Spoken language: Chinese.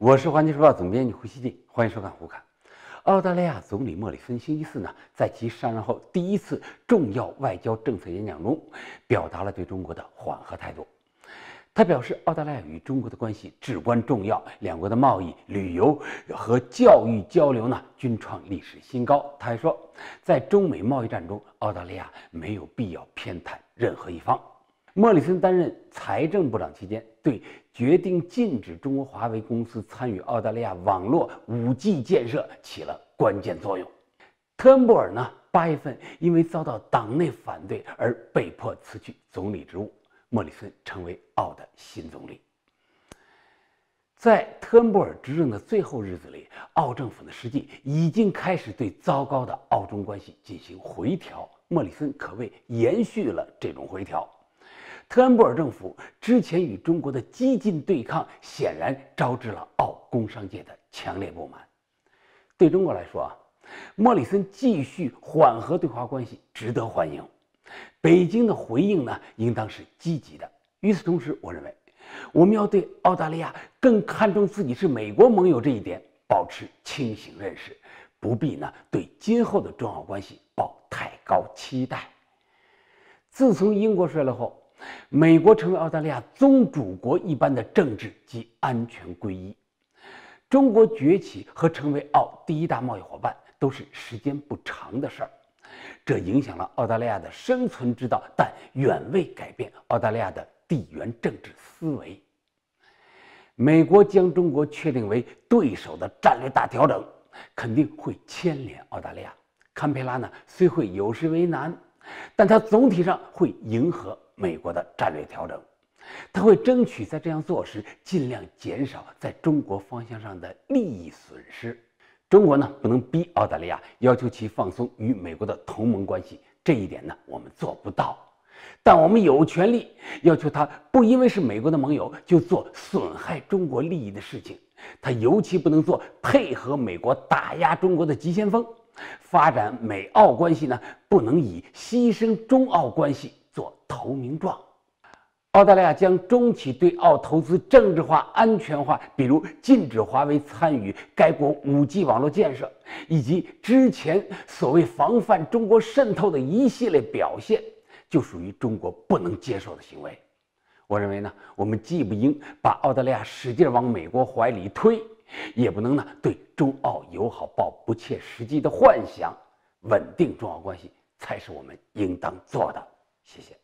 我是环球时报总编辑胡锡进，欢迎收看《胡侃》。澳大利亚总理莫里森星期四呢，在其上任后第一次重要外交政策演讲中，表达了对中国的缓和态度。他表示，澳大利亚与中国的关系至关重要，两国的贸易、旅游和教育交流呢，均创历史新高。他还说，在中美贸易战中，澳大利亚没有必要偏袒任何一方。莫里森担任。财政部长期间，对决定禁止中国华为公司参与澳大利亚网络五 G 建设起了关键作用。特恩布尔呢？八月份因为遭到党内反对而被迫辞去总理职务，莫里森成为澳的新总理。在特恩布尔执政的最后日子里，澳政府的实际已经开始对糟糕的澳中关系进行回调。莫里森可谓延续了这种回调。特恩布尔政府之前与中国的激进对抗，显然招致了澳工商界的强烈不满。对中国来说啊，莫里森继续缓和对华关系值得欢迎。北京的回应呢，应当是积极的。与此同时，我认为我们要对澳大利亚更看重自己是美国盟友这一点保持清醒认识，不必呢对今后的中澳关系抱太高期待。自从英国衰落后，美国成为澳大利亚宗主国一般的政治及安全归一，中国崛起和成为澳第一大贸易伙伴都是时间不长的事儿，这影响了澳大利亚的生存之道，但远未改变澳大利亚的地缘政治思维。美国将中国确定为对手的战略大调整，肯定会牵连澳大利亚。堪培拉呢，虽会有时为难，但它总体上会迎合。美国的战略调整，他会争取在这样做时尽量减少在中国方向上的利益损失。中国呢，不能逼澳大利亚要求其放松与美国的同盟关系。这一点呢，我们做不到，但我们有权利要求他不因为是美国的盟友就做损害中国利益的事情。他尤其不能做配合美国打压中国的急先锋。发展美澳关系呢，不能以牺牲中澳关系。投名状，澳大利亚将中企对澳投资政治化、安全化，比如禁止华为参与该国 5G 网络建设，以及之前所谓防范中国渗透的一系列表现，就属于中国不能接受的行为。我认为呢，我们既不应把澳大利亚使劲往美国怀里推，也不能呢对中澳友好抱不切实际的幻想，稳定中澳关系才是我们应当做的。谢谢。